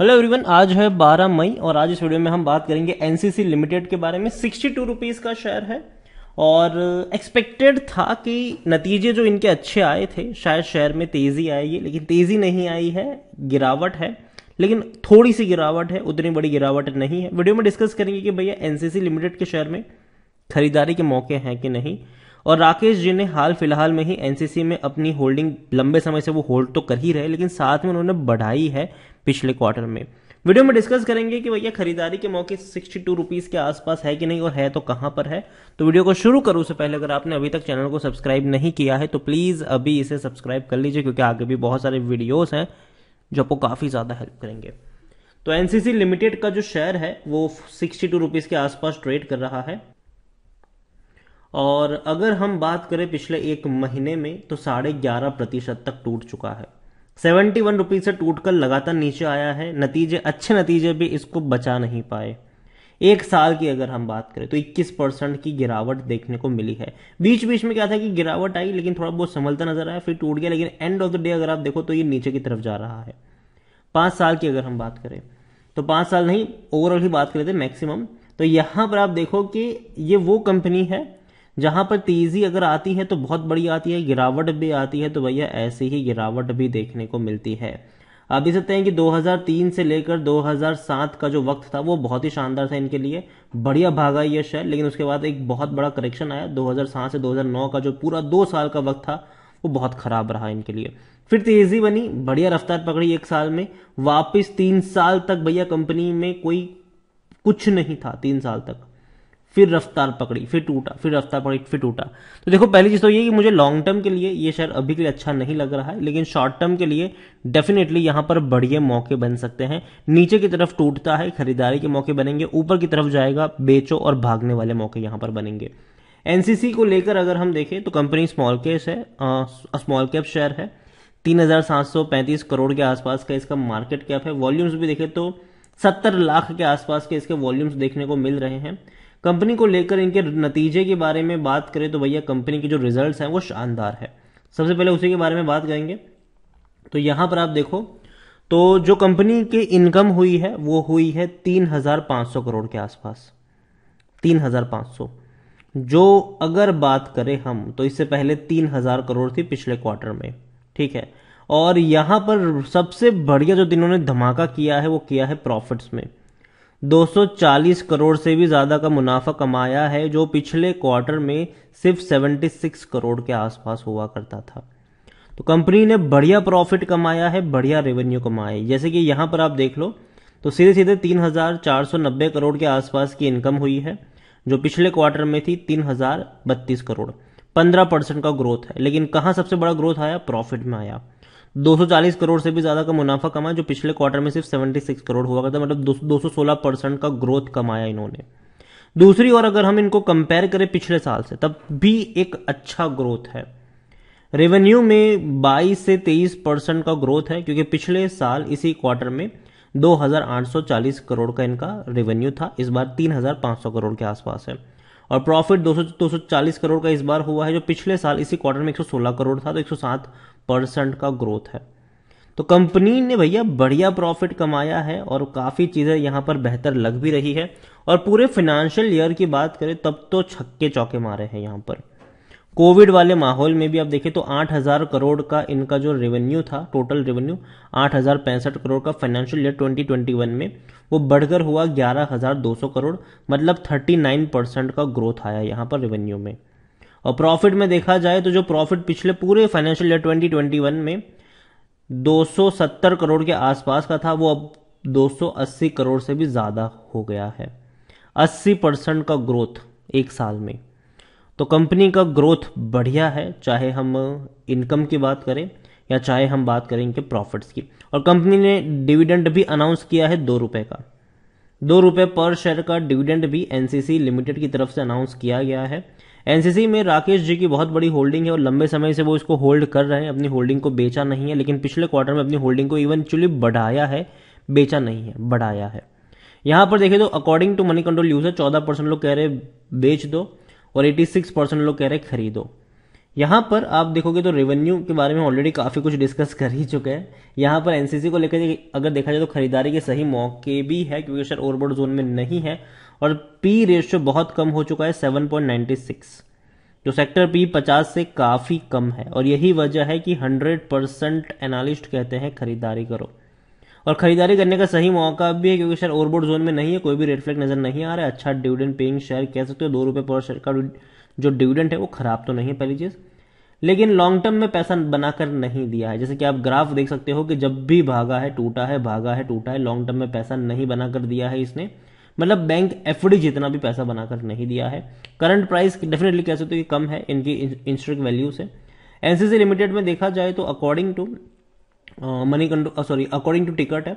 hello everyone आज है 12 मई और आज इस वीडियो में हम बात करेंगे एनसीसी लिमिटेड के बारे में सिक्सटी टू रुपीज़ का शेयर है और एक्सपेक्टेड था कि नतीजे जो इनके अच्छे आए थे शायद शेयर में तेज़ी आएगी लेकिन तेज़ी नहीं आई है गिरावट है लेकिन थोड़ी सी गिरावट है उतनी बड़ी गिरावट नहीं है वीडियो में डिस्कस करेंगे कि भैया एनसीसी लिमिटेड के शेयर में खरीदारी के मौके हैं कि नहीं और राकेश जी ने हाल फिलहाल में ही एनसीसी में अपनी होल्डिंग लंबे समय से वो होल्ड तो कर ही रहे लेकिन साथ में उन्होंने बढ़ाई है पिछले क्वार्टर में वीडियो में डिस्कस करेंगे कि भैया खरीदारी के मौके सिक्सटी टू रुपीज़ के आसपास है कि नहीं और है तो कहां पर है तो वीडियो को शुरू करूं से पहले अगर आपने अभी तक चैनल को सब्सक्राइब नहीं किया है तो प्लीज़ अभी इसे सब्सक्राइब कर लीजिए क्योंकि आगे भी बहुत सारे वीडियोज़ हैं जो आपको काफ़ी ज़्यादा हेल्प करेंगे तो एनसीसी लिमिटेड का जो शेयर है वो सिक्सटी टू रुपीज़ के आसपास ट्रेड कर रहा है और अगर हम बात करें पिछले एक महीने में तो साढ़े ग्यारह प्रतिशत तक टूट चुका है सेवेंटी वन रुपीज़ से टूट कर लगातार नीचे आया है नतीजे अच्छे नतीजे भी इसको बचा नहीं पाए एक साल की अगर हम बात करें तो 21 परसेंट की गिरावट देखने को मिली है बीच बीच में क्या था कि गिरावट आई लेकिन थोड़ा बहुत संभलता नजर आया फिर टूट गया लेकिन एंड ऑफ द डे अगर आप देखो तो ये नीचे की तरफ जा रहा है पांच साल की अगर हम बात करें तो पांच साल नहीं ओवरऑल ही बात करें थे तो मैक्सिमम तो यहां पर आप देखो कि ये वो कंपनी है जहां पर तेजी अगर आती है तो बहुत बड़ी आती है गिरावट भी आती है तो भैया ऐसे ही गिरावट भी देखने को मिलती है आप देख सकते हैं कि 2003 से लेकर 2007 का जो वक्त था वो बहुत ही शानदार था इनके लिए बढ़िया भागा ये शेयर लेकिन उसके बाद एक बहुत बड़ा करेक्शन आया 2007 से 2009 का जो पूरा दो साल का वक्त था वो बहुत खराब रहा इनके लिए फिर तेजी बनी बढ़िया रफ्तार पकड़ी एक साल में वापिस तीन साल तक भैया कंपनी में कोई कुछ नहीं था तीन साल तक फिर रफ्तार पकड़ी फिर टूटा फिर रफ्तार पकड़ी फिर टूटा तो देखो पहली चीज़ तो ये कि मुझे लॉन्ग टर्म के लिए ये शेयर अभी के लिए अच्छा नहीं लग रहा है लेकिन शॉर्ट टर्म के लिए डेफिनेटली यहाँ पर बढ़िया मौके बन सकते हैं नीचे की तरफ टूटता है खरीदारी के मौके बनेंगे ऊपर की तरफ जाएगा बेचो और भागने वाले मौके यहां पर बनेंगे एनसीसी को लेकर अगर हम देखें तो कंपनी स्मॉल कैप है स्मॉल कैप शेयर है तीन हजार सात सौ पैंतीस करोड़ के आसपास का इसका मार्केट कैप है वॉल्यूम्स भी देखें तो सत्तर लाख के आसपास के इसके वॉल्यूम्स देखने को मिल रहे हैं कंपनी को लेकर इनके नतीजे के बारे में बात करें तो भैया कंपनी के जो रिजल्ट हैं वो शानदार है सबसे पहले उसी के बारे में बात करेंगे तो यहां पर आप देखो तो जो कंपनी की इनकम हुई है वो हुई है तीन हजार पांच सौ करोड़ के आसपास तीन हजार पांच सौ जो अगर बात करें हम तो इससे पहले तीन हजार करोड़ थी पिछले क्वार्टर में ठीक है और यहां पर सबसे बढ़िया जो इन्होंने धमाका किया है वो किया है प्रॉफिट्स में 240 करोड़ से भी ज़्यादा का मुनाफा कमाया है जो पिछले क्वार्टर में सिर्फ 76 करोड़ के आसपास हुआ करता था तो कंपनी ने बढ़िया प्रॉफिट कमाया है बढ़िया रेवेन्यू कमाया है जैसे कि यहां पर आप देख लो तो सीधे सीधे 3,490 करोड़ के आसपास की इनकम हुई है जो पिछले क्वार्टर में थी तीन करोड़ 15 परसेंट का ग्रोथ है लेकिन कहाँ सबसे बड़ा ग्रोथ आया प्रॉफिट में आया 240 करोड़ से भी ज्यादा का मुनाफा कमा जो पिछले क्वार्टर में सिर्फ 76 करोड़ हुआ करता मतलब 216 मतलब परसेंट का ग्रोथ कमाया इन्होंने दूसरी ओर अगर हम इनको कंपेयर करें पिछले साल से तब भी एक अच्छा ग्रोथ है रेवेन्यू में 22 से 23 परसेंट का ग्रोथ है क्योंकि पिछले साल इसी क्वार्टर में 2840 करोड़ का इनका रेवेन्यू था इस बार 3500 करोड़ के आसपास है और प्रॉफिट 200 240 करोड़ का इस बार हुआ है जो पिछले साल इसी क्वार्टर में 116 करोड़ था तो 107 परसेंट का ग्रोथ है तो कंपनी ने भैया बढ़िया प्रॉफिट कमाया है और काफ़ी चीज़ें यहाँ पर बेहतर लग भी रही है और पूरे फाइनेंशियल ईयर की बात करें तब तो छक्के चौके मारे हैं यहाँ पर कोविड वाले माहौल में भी आप देखें तो 8000 करोड़ का इनका जो रेवेन्यू था टोटल रेवेन्यू आठ करोड़ का फाइनेंशियल ईयर 2021 में वो बढ़कर हुआ 11,200 करोड़ मतलब 39 परसेंट का ग्रोथ आया यहाँ पर रेवेन्यू में और प्रॉफिट में देखा जाए तो जो प्रॉफिट पिछले पूरे फाइनेंशियल ईयर 2021 में 270 करोड़ के आसपास का था वो अब 280 करोड़ से भी ज़्यादा हो गया है 80 परसेंट का ग्रोथ एक साल में तो कंपनी का ग्रोथ बढ़िया है चाहे हम इनकम की बात करें या चाहे हम बात करें इनके प्रॉफिट्स की और कंपनी ने डिविडेंड भी अनाउंस किया है दो रुपये का दो रुपये पर शेयर का डिविडेंड भी एनसीसी लिमिटेड की तरफ से अनाउंस किया गया है एनसीसी में राकेश जी की बहुत बड़ी होल्डिंग है और लंबे समय से वो इसको होल्ड कर रहे हैं अपनी होल्डिंग को बेचा नहीं है लेकिन पिछले क्वार्टर में अपनी होल्डिंग को इवेंचुअली बढ़ाया है बेचा नहीं है बढ़ाया है यहाँ पर देखिए तो according to Moneycontrol user चौदह परसेंट लोग कह रहे बेच दो और एटी सिक्स परसेंट लोग कह रहे खरीदो यहां पर आप देखोगे तो रेवेन्यू के बारे में ऑलरेडी काफ़ी कुछ डिस्कस कर ही चुके हैं यहाँ पर एनसीसी को लेकर अगर देखा जाए तो खरीदारी के सही मौके भी है क्योंकि शेयर ओवरबोर्ड जोन में नहीं है और पी रेशियो बहुत कम हो चुका है सेवन पॉइंट सिक्स जो सेक्टर पी पचास से काफ़ी कम है और यही वजह है कि हंड्रेड परसेंट एनालिस्ट कहते हैं खरीदारी करो और खरीदारी करने का सही मौका भी है क्योंकि शेयर ओवरबोर्ड जोन में नहीं है कोई भी रेडफ्लेक्ट नजर नहीं आ रहा है अच्छा डिविडेंड पेइंग शेयर कह सकते हो दो रुपए पर शेयर का जो डिविडेंड है वो खराब तो नहीं है पहली चीज़ लेकिन लॉन्ग टर्म में पैसा बनाकर नहीं दिया है जैसे कि आप ग्राफ देख सकते हो कि जब भी भागा है टूटा है भागा है टूटा है लॉन्ग टर्म में पैसा नहीं बनाकर दिया है इसने मतलब बैंक एफ जितना भी पैसा बनाकर नहीं दिया है करंट प्राइस डेफिनेटली कह सकते हो कि कम है इनकी इंस्ट्रिक वैल्यू से एनसीसी लिमिटेड में देखा जाए तो according to Moneycontrol sorry according to ticket है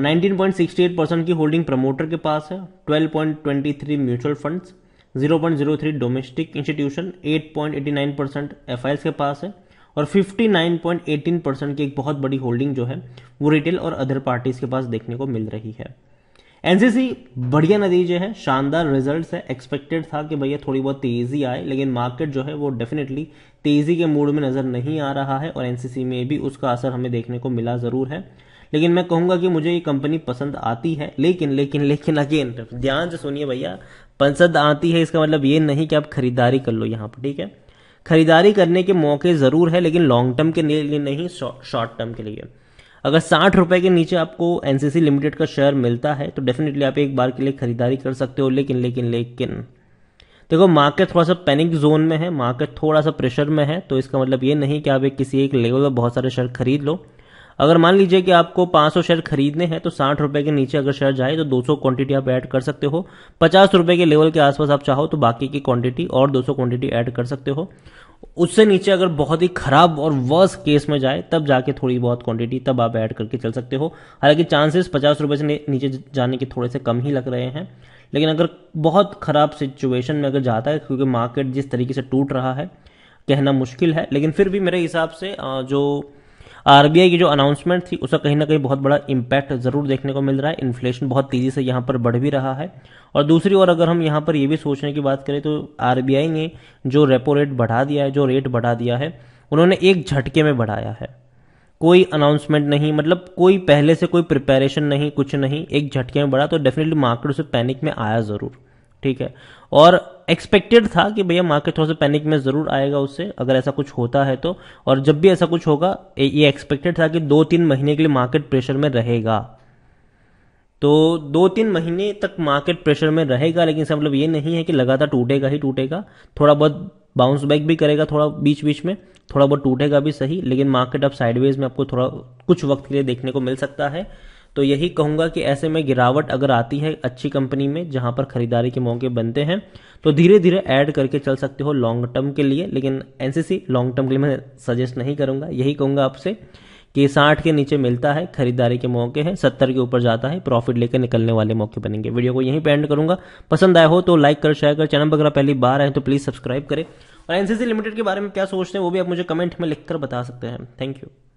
nineteen point sixty eight percent की होल्डिंग प्रमोटर के पास है twelve point twenty three mutual funds zero point zero three domestic institution eight point eighty nine percent F I S के पास है और fifty nine point eighteen percent की एक बहुत बड़ी होल्डिंग जो है वो रिटेल और अदर पार्टीज के पास देखने को मिल रही है एनसीसी बढ़िया नतीजे हैं शानदार रिजल्ट्स है एक्सपेक्टेड था कि भैया थोड़ी बहुत तेज़ी आए लेकिन मार्केट जो है वो डेफिनेटली तेज़ी के मूड में नज़र नहीं आ रहा है और एनसीसी में भी उसका असर हमें देखने को मिला ज़रूर है लेकिन मैं कहूँगा कि मुझे ये कंपनी पसंद आती है लेकिन लेकिन लेकिन अगेन ध्यान से सुनिए भैया पसंद आती है इसका मतलब ये नहीं कि आप खरीदारी कर लो यहाँ पर ठीक है खरीदारी करने के मौके ज़रूर है लेकिन लॉन्ग टर्म के लिए नहीं शॉर्ट टर्म के लिए अगर साठ रुपये के नीचे आपको एनसीसी लिमिटेड का शेयर मिलता है तो डेफिनेटली आप एक बार के लिए खरीदारी कर सकते हो लेकिन लेकिन लेकिन देखो मार्केट थोड़ा सा पैनिक जोन में है मार्केट थोड़ा सा प्रेशर में है तो इसका मतलब ये नहीं कि आप एक किसी एक लेवल पर बहुत सारे शेयर खरीद लो अगर मान लीजिए कि आपको 500 शेयर खरीदने हैं तो साठ रुपए के नीचे अगर शेयर जाए तो 200 क्वांटिटी आप ऐड कर सकते हो पचास रुपए के लेवल के आसपास आप चाहो तो बाकी की क्वांटिटी और 200 क्वांटिटी ऐड कर सकते हो उससे नीचे अगर बहुत ही खराब और वर्स केस में जाए तब जाके थोड़ी बहुत क्वांटिटी तब आप ऐड करके चल सकते हो हालांकि चांसेस पचास रुपये से नीचे जाने के थोड़े से कम ही लग रहे हैं लेकिन अगर बहुत खराब सिचुएशन में अगर जाता है क्योंकि मार्केट जिस तरीके से टूट रहा है कहना मुश्किल है लेकिन फिर भी मेरे हिसाब से जो आरबीआई की जो अनाउंसमेंट थी उसका कहीं ना कहीं बहुत बड़ा इंपैक्ट जरूर देखने को मिल रहा है इन्फ्लेशन बहुत तेजी से यहाँ पर बढ़ भी रहा है और दूसरी ओर अगर हम यहाँ पर ये भी सोचने की बात करें तो आरबीआई ने जो रेपो रेट बढ़ा दिया है जो रेट बढ़ा दिया है उन्होंने एक झटके में बढ़ाया है कोई अनाउंसमेंट नहीं मतलब कोई पहले से कोई प्रिपरेशन नहीं कुछ नहीं एक झटके में बढ़ा तो डेफिनेटली मार्केट उसे पैनिक में आया ज़रूर ठीक है और एक्सपेक्टेड था कि भैया मार्केट थोड़ा सा पैनिक में ज़रूर आएगा उससे अगर ऐसा कुछ होता है तो और जब भी ऐसा कुछ होगा ये एक्सपेक्टेड था कि दो तीन महीने के लिए मार्केट प्रेशर में रहेगा तो दो तीन महीने तक मार्केट प्रेशर में रहेगा लेकिन इसका मतलब ये नहीं है कि लगातार टूटेगा ही टूटेगा थोड़ा बहुत बाउंस बैक भी करेगा थोड़ा बीच बीच में थोड़ा बहुत टूटेगा भी सही लेकिन मार्केट अब साइडवेज में आपको थोड़ा कुछ वक्त के लिए देखने को मिल सकता है तो यही कहूंगा कि ऐसे में गिरावट अगर आती है अच्छी कंपनी में जहां पर खरीदारी के मौके बनते हैं तो धीरे धीरे ऐड करके चल सकते हो लॉन्ग टर्म के लिए लेकिन एनसीसी लॉन्ग टर्म के लिए मैं सजेस्ट नहीं करूंगा यही कहूंगा आपसे कि साठ के नीचे मिलता है खरीदारी के मौके हैं सत्तर के ऊपर जाता है प्रॉफिट लेकर निकलने वाले मौके बनेंगे वीडियो को यहीं पे एंड करूंगा पसंद आया हो तो लाइक कर शेयर कर चैनल वगैरह पहली बार आए तो प्लीज़ सब्सक्राइब करें और एनसीसी लिमिटेड के बारे में क्या सोचते हैं वो भी आप मुझे कमेंट में लिखकर बता सकते हैं थैंक यू